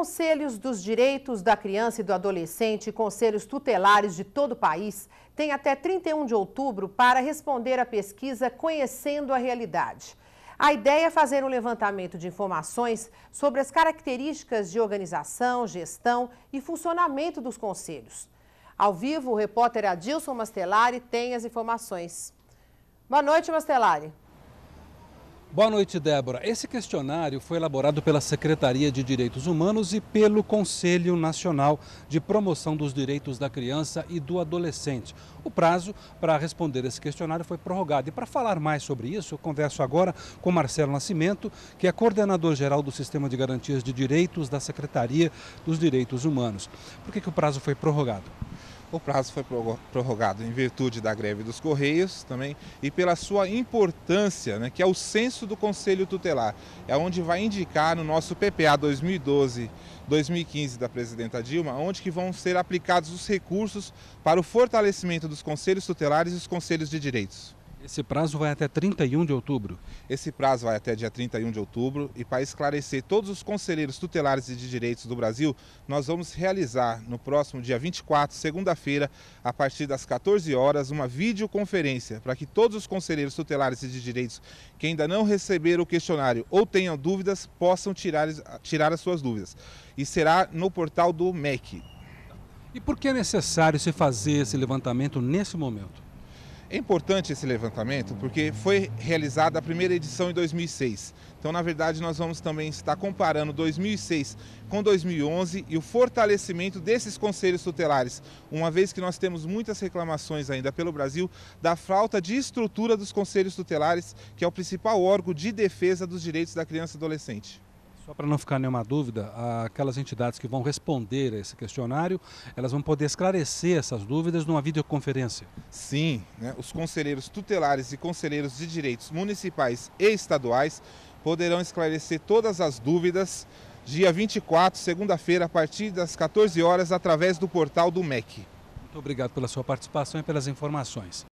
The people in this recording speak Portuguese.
conselhos dos direitos da criança e do adolescente conselhos tutelares de todo o país têm até 31 de outubro para responder à pesquisa Conhecendo a Realidade. A ideia é fazer um levantamento de informações sobre as características de organização, gestão e funcionamento dos conselhos. Ao vivo, o repórter Adilson Mastelari tem as informações. Boa noite, Mastelari. Boa noite, Débora. Esse questionário foi elaborado pela Secretaria de Direitos Humanos e pelo Conselho Nacional de Promoção dos Direitos da Criança e do Adolescente. O prazo para responder esse questionário foi prorrogado. E para falar mais sobre isso, eu converso agora com Marcelo Nascimento, que é coordenador geral do Sistema de Garantias de Direitos da Secretaria dos Direitos Humanos. Por que, que o prazo foi prorrogado? o prazo foi prorrogado em virtude da greve dos Correios também e pela sua importância, né, que é o censo do Conselho Tutelar. É onde vai indicar no nosso PPA 2012-2015 da presidenta Dilma, onde que vão ser aplicados os recursos para o fortalecimento dos conselhos tutelares e os conselhos de direitos. Esse prazo vai até 31 de outubro? Esse prazo vai até dia 31 de outubro e para esclarecer todos os conselheiros tutelares e de direitos do Brasil, nós vamos realizar no próximo dia 24, segunda-feira, a partir das 14 horas, uma videoconferência para que todos os conselheiros tutelares e de direitos que ainda não receberam o questionário ou tenham dúvidas possam tirar, tirar as suas dúvidas. E será no portal do MEC. E por que é necessário se fazer esse levantamento nesse momento? É importante esse levantamento porque foi realizada a primeira edição em 2006. Então, na verdade, nós vamos também estar comparando 2006 com 2011 e o fortalecimento desses conselhos tutelares, uma vez que nós temos muitas reclamações ainda pelo Brasil da falta de estrutura dos conselhos tutelares, que é o principal órgão de defesa dos direitos da criança e adolescente. Só para não ficar nenhuma dúvida, aquelas entidades que vão responder a esse questionário, elas vão poder esclarecer essas dúvidas numa videoconferência. Sim, né? os conselheiros tutelares e conselheiros de direitos municipais e estaduais poderão esclarecer todas as dúvidas dia 24, segunda-feira, a partir das 14 horas, através do portal do MEC. Muito obrigado pela sua participação e pelas informações.